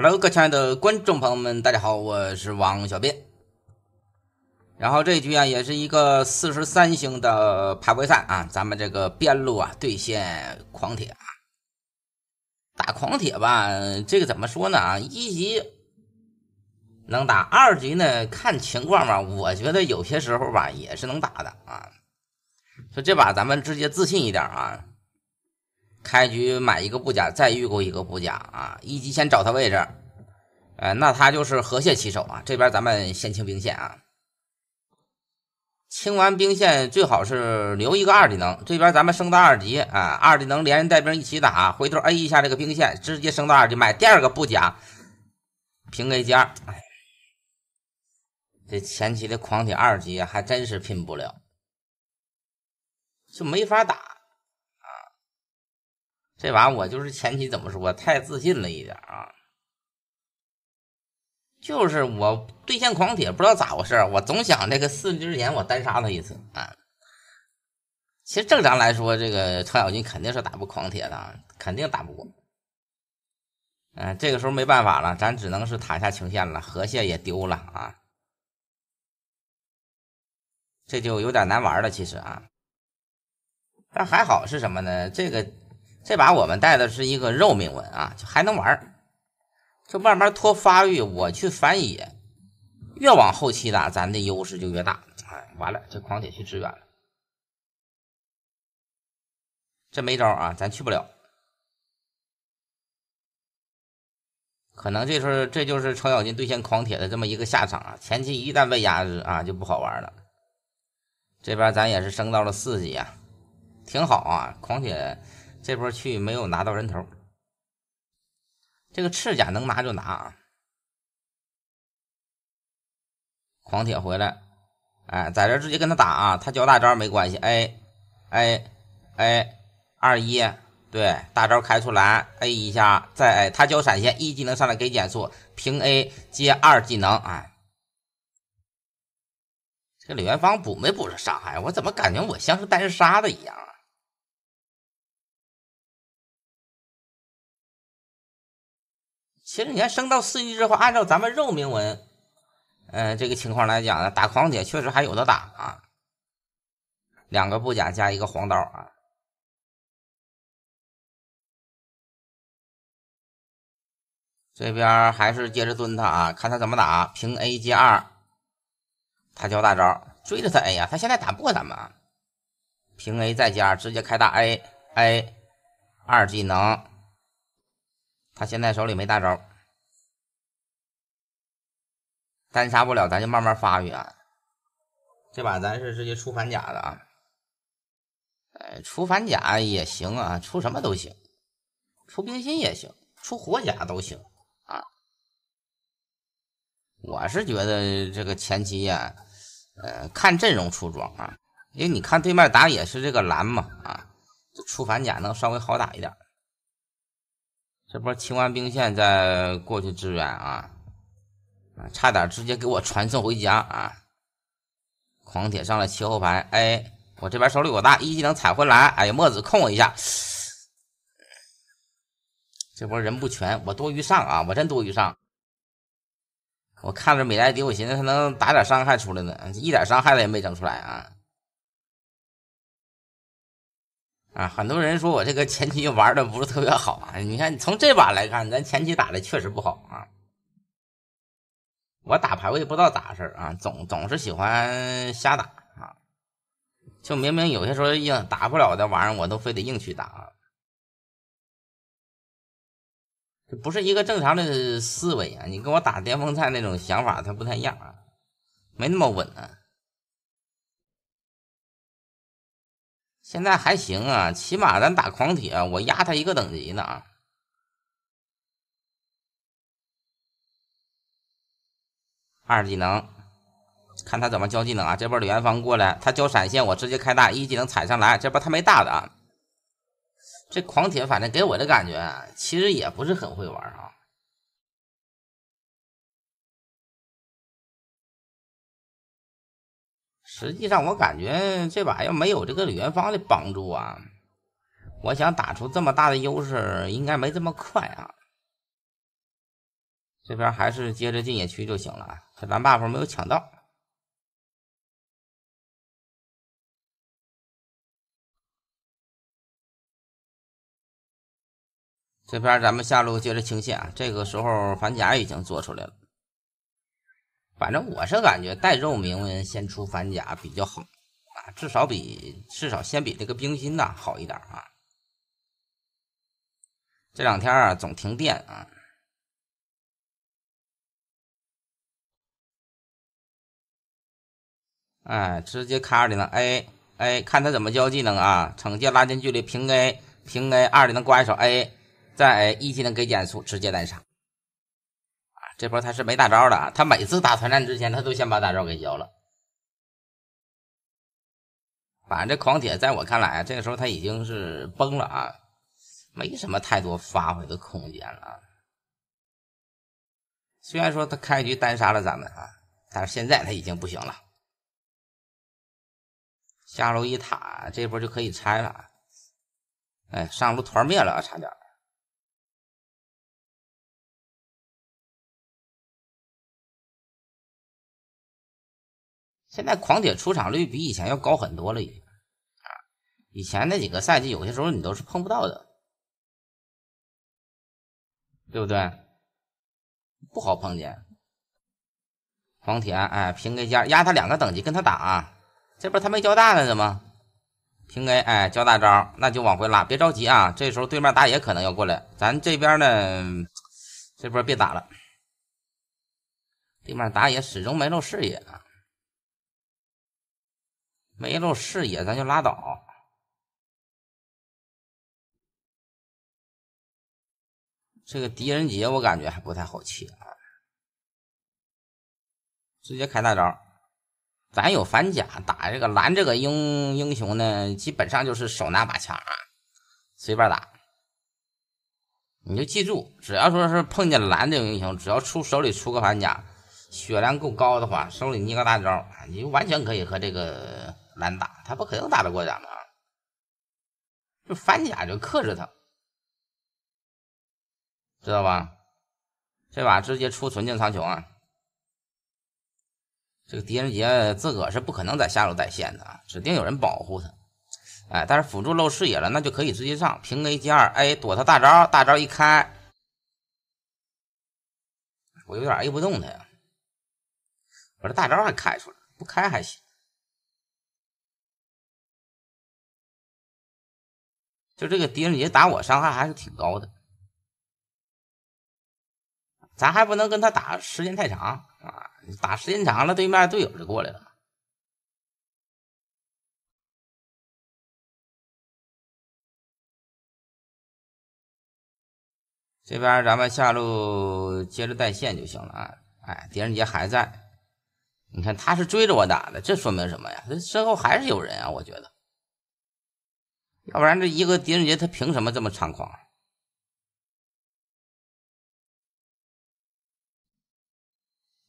Hello，各位亲爱的观众朋友们，大家好，我是王小编。然后这局啊，也是一个四十三星的排位赛啊。咱们这个边路啊，对线狂铁啊，打狂铁吧。这个怎么说呢？啊，一级能打，二级呢看情况吧。我觉得有些时候吧，也是能打的啊。说这把咱们直接自信一点啊。开局买一个布甲，再预购一个布甲啊！一级先找他位置，呃，那他就是河蟹起手啊！这边咱们先清兵线啊，清完兵线最好是留一个二技能。这边咱们升到二级啊，二技能连人带兵一起打，回头 A 一下这个兵线，直接升到二级，买第二个布甲，平 A 加。这前期的狂铁二级还真是拼不了，就没法打。这把我就是前期怎么说太自信了一点啊，就是我对线狂铁不知道咋回事我总想这个四局之前我单杀他一次啊。其实正常来说，这个程咬金肯定是打不狂铁的，肯定打不过。嗯，这个时候没办法了，咱只能是塔下清线了，河蟹也丢了啊，这就有点难玩了，其实啊。但还好是什么呢？这个。这把我们带的是一个肉铭文啊，就还能玩儿，就慢慢拖发育，我去反野，越往后期打，咱的优势就越大。哎，完了，这狂铁去支援了，这没招啊，咱去不了。可能这是这就是程咬金对线狂铁的这么一个下场啊，前期一旦被压制啊，就不好玩了。这边咱也是升到了四级啊，挺好啊，狂铁。这波去没有拿到人头，这个赤甲能拿就拿啊！狂铁回来，哎，在这直接跟他打啊！他交大招没关系，A A A，二一，对，大招开出来 a 一下，再哎，他交闪现，一技能上来给减速，平 A 接二技能哎，这个李元芳补没补着伤害？我怎么感觉我像是单杀的一样啊？其实你看升到四级之后，按照咱们肉铭文，嗯，这个情况来讲呢，打狂铁确实还有的打啊。两个布甲加一个黄刀啊。这边还是接着蹲他啊，看他怎么打。平 A 接二，他交大招，追着他 A 呀，他现在打不过咱们。平 A 再加，直接开大 A A 二技能。他现在手里没大招，单杀不了，咱就慢慢发育啊。这把咱是直接出反甲的啊，哎，出反甲也行啊，出什么都行，出冰心也行，出火甲都行啊。我是觉得这个前期呀，呃，看阵容出装啊，因为你看对面打野是这个蓝嘛啊，出反甲能稍微好打一点。这波清完兵线再过去支援啊！啊，差点直接给我传送回家啊！狂铁上来切后排，哎，我这边手里有大，一技能踩回来，哎呀，墨子控我一下。这波人不全，我多余上啊！我真多余上。我看着美莱迪，我寻思他能打点伤害出来呢，一点伤害他也没整出来啊。啊，很多人说我这个前期玩的不是特别好啊。你看，从这把来看，咱前期打的确实不好啊。我打排位不知道咋事啊，总总是喜欢瞎打啊。就明明有些时候硬打不了的玩意儿，我都非得硬去打，这不是一个正常的思维啊。你跟我打巅峰赛那种想法，它不太一样啊，没那么稳啊。现在还行啊，起码咱打狂铁，我压他一个等级呢。二技能，看他怎么交技能啊！这波李元芳过来，他交闪现，我直接开大，一技能踩上来。这波他没大的啊。这狂铁反正给我的感觉，其实也不是很会玩啊。实际上，我感觉这把要没有这个李元芳的帮助啊，我想打出这么大的优势应该没这么快啊。这边还是接着进野区就行了这蓝 buff 没有抢到，这边咱们下路接着清线啊。这个时候反甲已经做出来了。反正我是感觉带肉铭文先出反甲比较好啊，至少比至少先比这个冰心呐好一点啊。这两天啊总停电啊，哎，直接开二技能 A A，看他怎么交技能啊，惩戒拉近距离平 A 平 A，二技能刮一手 A，再 A 一技能给减速，直接单杀。这波他是没大招的，他每次打团战之前，他都先把大招给交了。反正这狂铁在我看来啊，这个时候他已经是崩了啊，没什么太多发挥的空间了。虽然说他开局单杀了咱们啊，但是现在他已经不行了。下路一塔，这波就可以拆了。哎，上路团灭了，差点。现在狂铁出场率比以前要高很多了，已经啊！以前那几个赛季，有些时候你都是碰不到的，对不对？不好碰见。狂铁，哎，平 A 加压他两个等级跟他打，这不他没交大呢怎么？平 A，哎，交大招，那就往回拉，别着急啊！这时候对面打野可能要过来，咱这边呢，这波别打了。对面打野始终没露视野啊！没露视野，咱就拉倒。这个狄仁杰我感觉还不太好切，啊，直接开大招。咱有反甲，打这个蓝这个英英雄呢，基本上就是手拿把枪啊，随便打。你就记住，只要说是碰见蓝这个英雄，只要出手里出个反甲，血量够高的话，手里捏个大招，你就完全可以和这个。难打，他不可能打得过咱们，就反甲就克制他，知道吧？这把直接出纯净苍穹啊！这个狄仁杰自个儿是不可能在下路带线的，指定有人保护他。哎，但是辅助漏视野了，那就可以直接上平 A 加二 A 躲他大招，大招一开，我有点 A 不动他呀，我这大招还开出来，不开还行。就这个狄仁杰打我伤害还是挺高的，咱还不能跟他打时间太长啊，打时间长了对面队友就过来了。这边咱们下路接着带线就行了啊，哎，狄仁杰还在，你看他是追着我打的，这说明什么呀？身后还是有人啊，我觉得。要不然这一个狄仁杰他凭什么这么猖狂？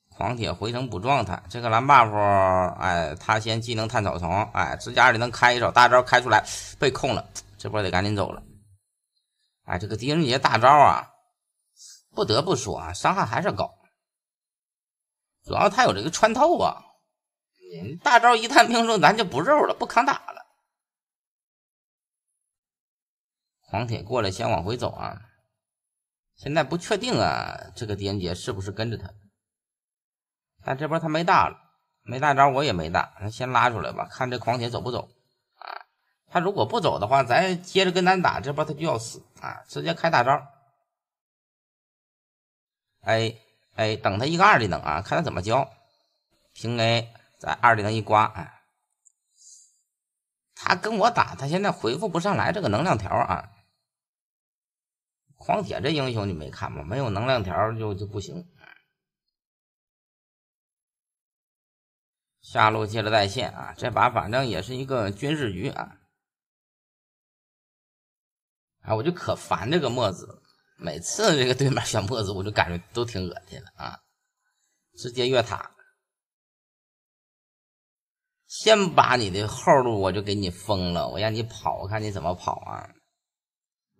狂铁回城补状态，这个蓝 buff，哎，他先技能探草丛，哎，指家里能开一手大招开出来，被控了，这波得赶紧走了。哎，这个狄仁杰大招啊，不得不说啊，伤害还是高，主要他有这个穿透啊，大招一旦命中，咱就不肉了，不抗打。狂铁过来，先往回走啊！现在不确定啊，这个狄仁杰是不是跟着他？但这波他没大了，没大招，我也没大，先拉出来吧，看这狂铁走不走啊？他如果不走的话，咱接着跟咱打，这波他就要死啊！直接开大招哎哎，等他一个二技能啊，看他怎么交，平 A 在二技能一刮，哎，他跟我打，他现在回复不上来这个能量条啊！狂铁这英雄你没看吗？没有能量条就就不行。下路接着带线啊，这把反正也是一个军事局啊。啊，我就可烦这个墨子，每次这个对面选墨子，我就感觉都挺恶心的啊！直接越塔，先把你的后路我就给你封了，我让你跑，我看你怎么跑啊！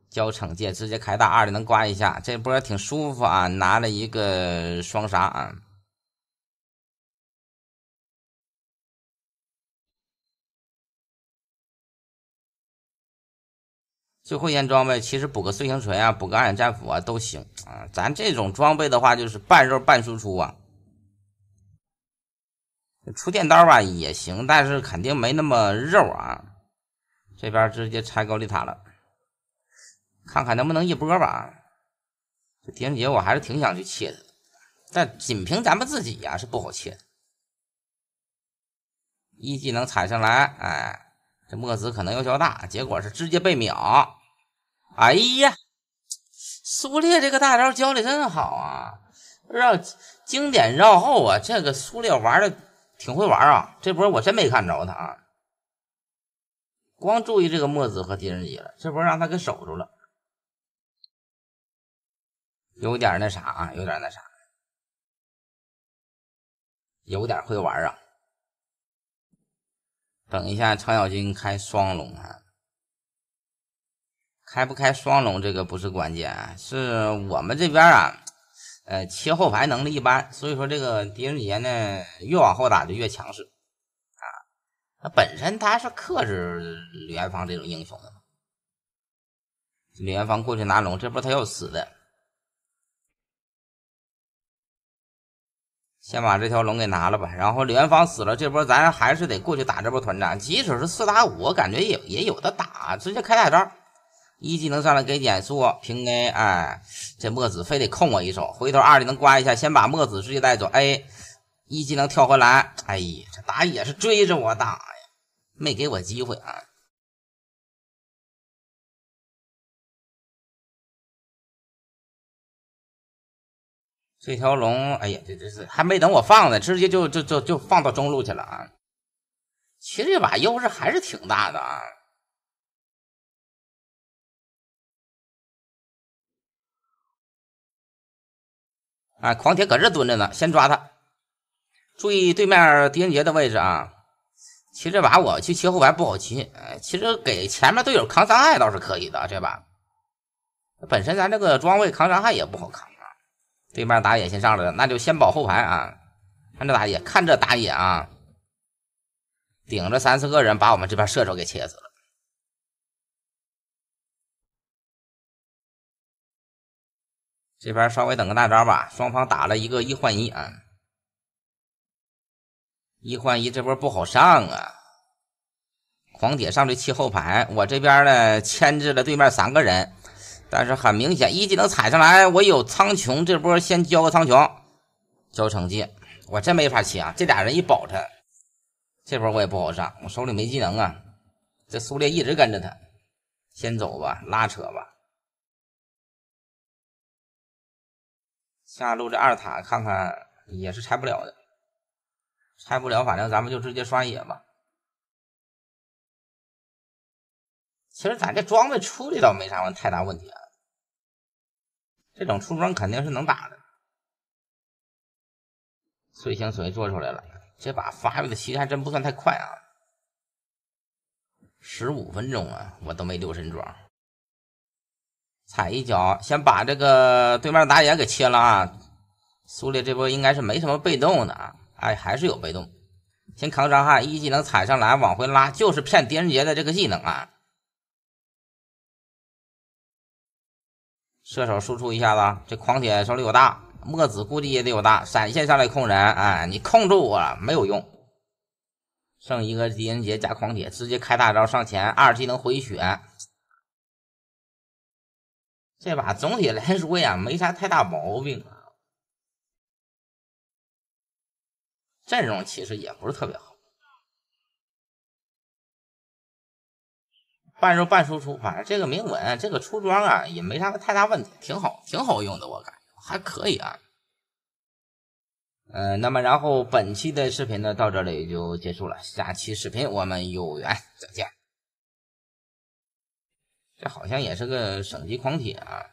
交惩戒，直接开大二的能刮一下，这波挺舒服啊！拿了一个双杀啊！最后一件装备，其实补个碎星锤啊，补个暗影战斧啊都行啊。咱这种装备的话，就是半肉半输出啊。出电刀吧也行，但是肯定没那么肉啊。这边直接拆高丽塔了。看看能不能一波吧，这狄仁杰我还是挺想去切的，但仅凭咱们自己呀是不好切的。一技能踩上来，哎，这墨子可能要交大，结果是直接被秒。哎呀，苏烈这个大招交的真好啊，绕经典绕后啊，这个苏烈玩的挺会玩啊。这波我真没看着他啊，光注意这个墨子和狄仁杰了，这波让他给守住了。有点那啥，有点那啥，有点会玩啊！等一下，程咬金开双龙，啊，开不开双龙这个不是关键，是我们这边啊，呃，切后排能力一般，所以说这个狄仁杰呢，越往后打就越强势啊。他本身他是克制李元芳这种英雄的，李元芳过去拿龙，这不是他要死的。先把这条龙给拿了吧，然后李元芳死了，这波咱还是得过去打这波团战，即使是四打五，我感觉也也有的打，直接开大招，一技能上来给减速，平 A，哎，这墨子非得控我一手，回头二技能刮一下，先把墨子直接带走，A，一技能跳回来，哎呀，这打野是追着我打呀，没给我机会。啊。这条龙，哎呀，这这是还没等我放呢，直接就就就就放到中路去了啊！其实这把优势还是挺大的啊！啊，狂铁搁这蹲着呢，先抓他。注意对面狄仁杰的位置啊！其实这把我去切后排不好切，哎，其实给前面队友扛伤害倒是可以的，这把。本身咱这个装备扛伤害也不好扛。对面打野先上来了，那就先保后排啊！看这打野，看这打野啊，顶着三四个人把我们这边射手给切死了。这边稍微等个大招吧，双方打了一个一换一啊，一换一这波不好上啊！狂铁上去切后排，我这边呢牵制了对面三个人。但是很明显，一技能踩上来，我有苍穹，这波先交个苍穹，交惩戒，我真没法切啊！这俩人一保他，这波我也不好上，我手里没技能啊！这苏烈一直跟着他，先走吧，拉扯吧。下路这二塔看看也是拆不了的，拆不了，反正咱们就直接刷野吧。其实咱这装备出的倒没啥问太大问题啊，这种出装肯定是能打的。碎星锤做出来了，这把发育的其实还真不算太快啊，十五分钟啊我都没留神装。踩一脚，先把这个对面打野给切了啊！苏烈这波应该是没什么被动的，啊，哎还是有被动，先扛伤害，一技能踩上来往回拉，就是骗狄仁杰的这个技能啊。射手输出一下子，这狂铁手里有大，墨子估计也得有大，闪现上来控人，哎，你控住我没有用，剩一个狄仁杰加狂铁，直接开大招上前，二技能回血，这把总体来说呀没啥太大毛病啊，阵容其实也不是特别好。半肉半输出，反正这个铭文，这个出装啊，也没啥太大问题，挺好，挺好用的，我感觉还可以啊。嗯，那么然后本期的视频呢，到这里就结束了，下期视频我们有缘再见。这好像也是个省级狂铁啊。